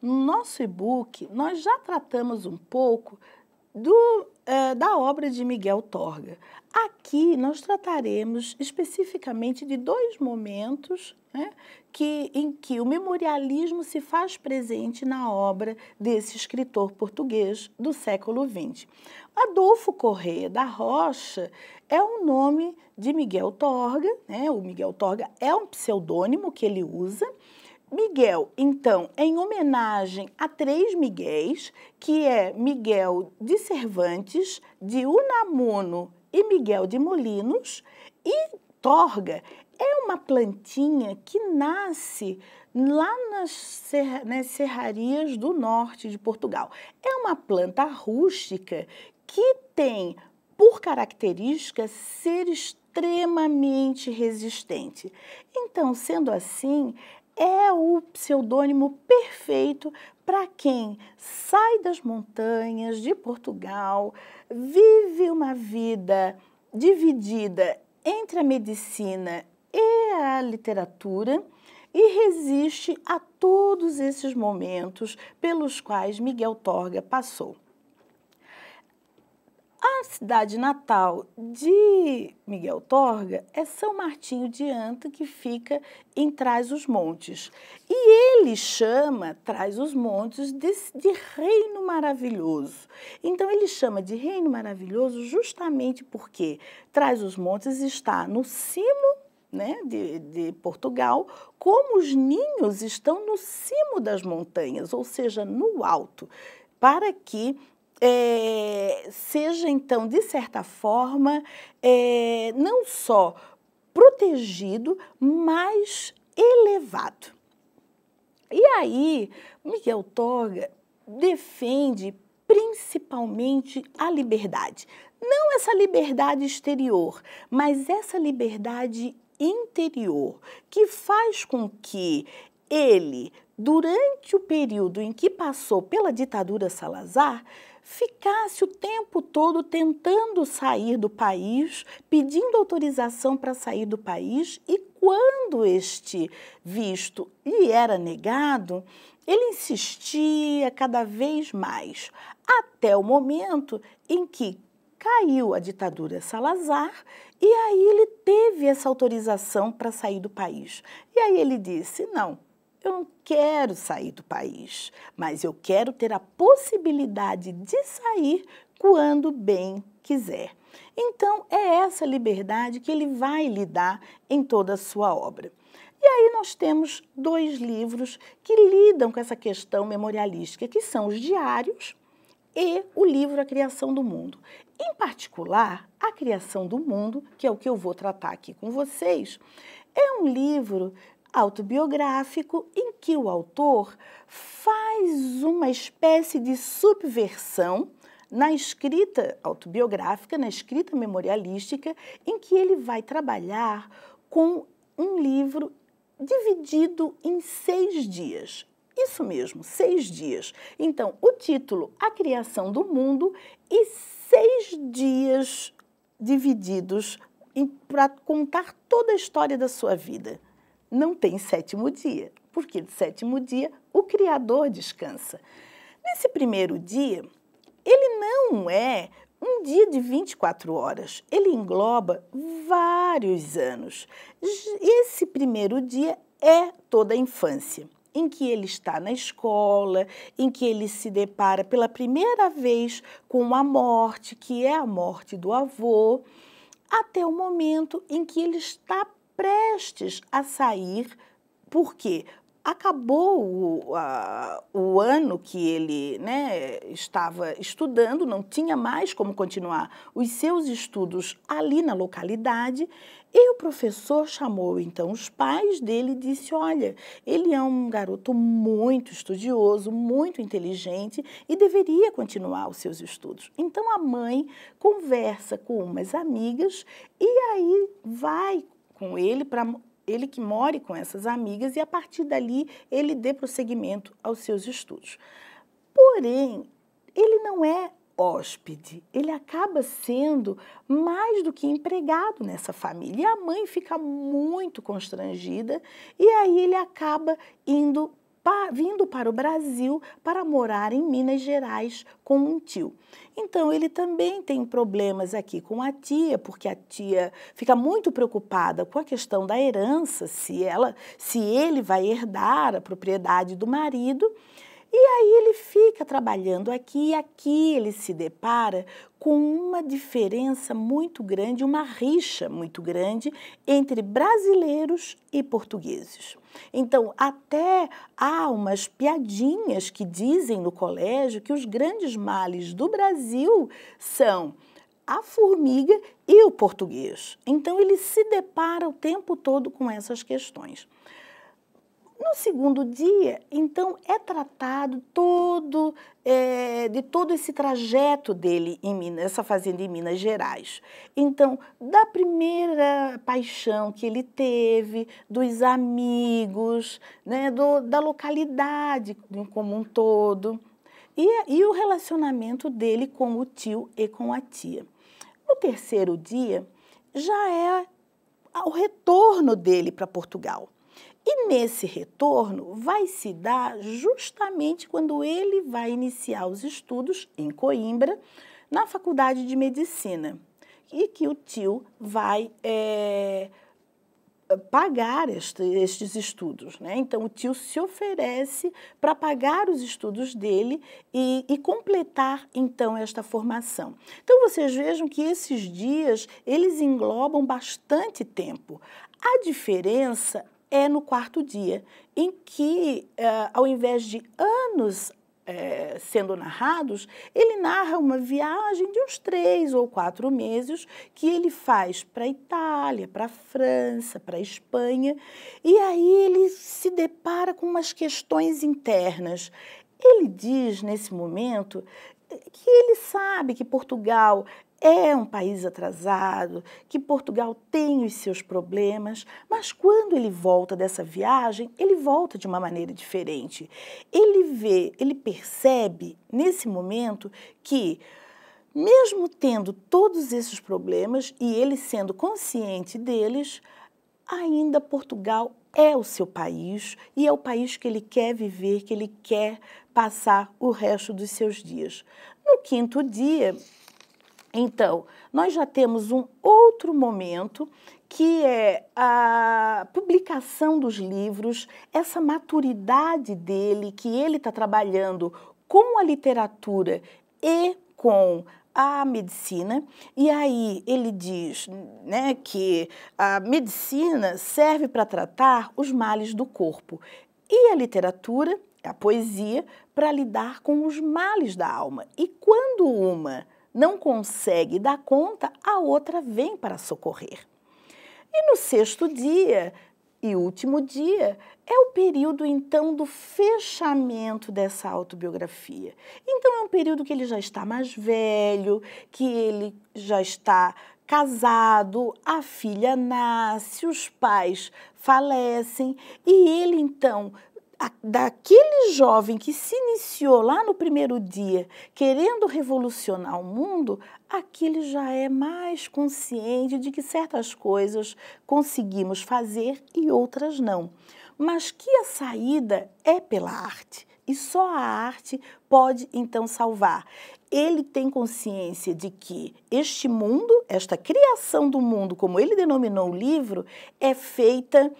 No nosso e-book, nós já tratamos um pouco do, é, da obra de Miguel Torga. Aqui nós trataremos especificamente de dois momentos né, que, em que o memorialismo se faz presente na obra desse escritor português do século XX. Adolfo Correia da Rocha é o nome de Miguel Torga, né, o Miguel Torga é um pseudônimo que ele usa, Miguel, então, em homenagem a três Miguéis, que é Miguel de Cervantes, de Unamuno e Miguel de Molinos, e Torga é uma plantinha que nasce lá nas, serra, nas serrarias do norte de Portugal. É uma planta rústica que tem, por característica, ser extremamente resistente. Então, sendo assim, é o pseudônimo perfeito para quem sai das montanhas de Portugal, vive uma vida dividida entre a medicina e a literatura e resiste a todos esses momentos pelos quais Miguel Torga passou. A cidade natal de Miguel Torga é São Martinho de Anta, que fica em Trás os Montes. E ele chama Trás os Montes de, de Reino Maravilhoso. Então, ele chama de Reino Maravilhoso justamente porque Trás os Montes está no cimo né, de, de, Portugal, como os ninhos estão no cimo das montanhas, ou seja, no alto, para que é, seja, então, de certa forma, é, não só protegido, mas elevado. E aí, Miguel Torga defende principalmente a liberdade. Não essa liberdade exterior, mas essa liberdade interior, que faz com que ele durante o período em que passou pela ditadura Salazar, ficasse o tempo todo tentando sair do país, pedindo autorização para sair do país e quando este visto lhe era negado, ele insistia cada vez mais, até o momento em que caiu a ditadura Salazar e aí ele teve essa autorização para sair do país. E aí ele disse: não, eu não quero sair do país, mas eu quero ter a possibilidade de sair quando bem quiser. Então, é essa liberdade que ele vai lhe dar em toda a sua obra. E aí nós temos dois livros que lidam com essa questão memorialística, que são os diários e o livro A Criação do Mundo. Em particular, A Criação do Mundo, que é o que eu vou tratar aqui com vocês, é um livro autobiográfico em que o autor faz uma espécie de subversão na escrita autobiográfica, na escrita memorialística, em que ele vai trabalhar com um livro dividido em seis dias. Isso mesmo, seis dias. Então, o título A Criação do Mundo e seis dias divididos para contar toda a história da sua vida não tem sétimo dia, porque no sétimo dia o Criador descansa. Nesse primeiro dia, ele não é um dia de 24 horas, ele engloba vários anos. Esse primeiro dia é toda a infância, em que ele está na escola, em que ele se depara pela primeira vez com a morte, que é a morte do avô, até o momento em que ele está prestes a sair, porque acabou o, a, o ano que ele né, estava estudando, não tinha mais como continuar os seus estudos ali na localidade, e o professor chamou então os pais dele e disse: Olha, ele é um garoto muito estudioso, muito inteligente e deveria continuar os seus estudos. Então a mãe conversa com umas amigas e aí vai com ele para ele que more com essas amigas e a partir dali ele dê prosseguimento aos seus estudos. Porém, ele não é hóspede, ele acaba sendo mais do que empregado nessa família. E a mãe fica muito constrangida e aí ele acaba indo pa, vindo para o Brasil para morar em Minas Gerais com um tio. Então, ele também tem problemas aqui com a tia, porque a tia fica muito preocupada com a questão da herança, se ela, se ele vai herdar a propriedade do marido. E aí ele fica trabalhando aqui e aqui ele se depara com uma diferença muito grande, uma rixa muito grande entre brasileiros e portugueses. Então, até há umas piadinhas que dizem no colégio que os grandes males do Brasil são a formiga e o português. Então, ele se depara o tempo todo com essas questões. No segundo dia, então, é tratado todo é, de todo esse trajeto dele em Minas, essa fazenda em Minas Gerais. Então, da primeira paixão que ele teve, dos amigos, né, do, da localidade como um todo, e, e o relacionamento dele com o tio e com a tia. No terceiro dia, já é o retorno dele para Portugal. E nesse retorno vai se dar justamente quando ele vai iniciar os estudos em Coimbra, na Faculdade de Medicina, e que o tio vai é, pagar este, estes estudos. Né? Então, o tio se oferece para pagar os estudos dele e, e, completar, então, esta formação. Então, vocês vejam que esses dias, eles englobam bastante tempo. A diferença é no quarto dia, em que, uh, ao invés de anos uh, sendo narrados, ele narra uma viagem de uns três ou quatro meses que ele faz para a Itália, para a França, para a Espanha, e aí ele se depara com umas questões internas. Ele diz, nesse momento, que ele sabe que Portugal é um país atrasado, que Portugal tem os seus problemas, mas quando ele volta dessa viagem, ele volta de uma maneira diferente. Ele vê, ele percebe nesse momento que mesmo tendo todos esses problemas e ele sendo consciente deles, ainda Portugal é o seu país e é o país que ele quer viver, que ele quer passar o resto dos seus dias. No quinto dia, então, nós já temos um outro momento que é a publicação dos livros, essa maturidade dele, que ele está trabalhando com a literatura e com a medicina. E aí ele diz né, que a medicina serve para tratar os males do corpo e a literatura, a poesia, para lidar com os males da alma. E quando uma não consegue dar conta, a outra vem para socorrer. E no sexto dia e último dia é o período então do fechamento dessa autobiografia. Então é um período que ele já está mais velho, que ele já está casado, a filha nasce, os pais falecem e ele então daquele jovem que se iniciou lá no primeiro dia querendo revolucionar o mundo, aqui ele já é mais consciente de que certas coisas conseguimos fazer e outras não, mas que a saída é pela arte. E só a arte pode então salvar. Ele tem consciência de que este mundo, esta criação do mundo, como ele denominou o livro, é feita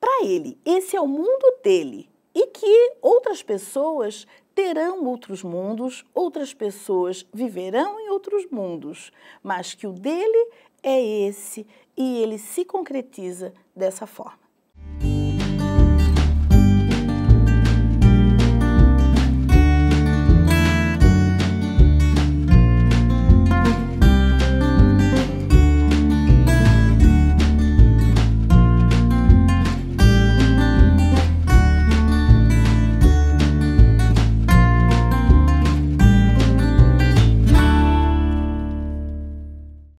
para ele. Esse é o mundo dele e que outras pessoas terão outros mundos, outras pessoas viverão em outros mundos, mas que o dele é esse e ele se concretiza dessa forma.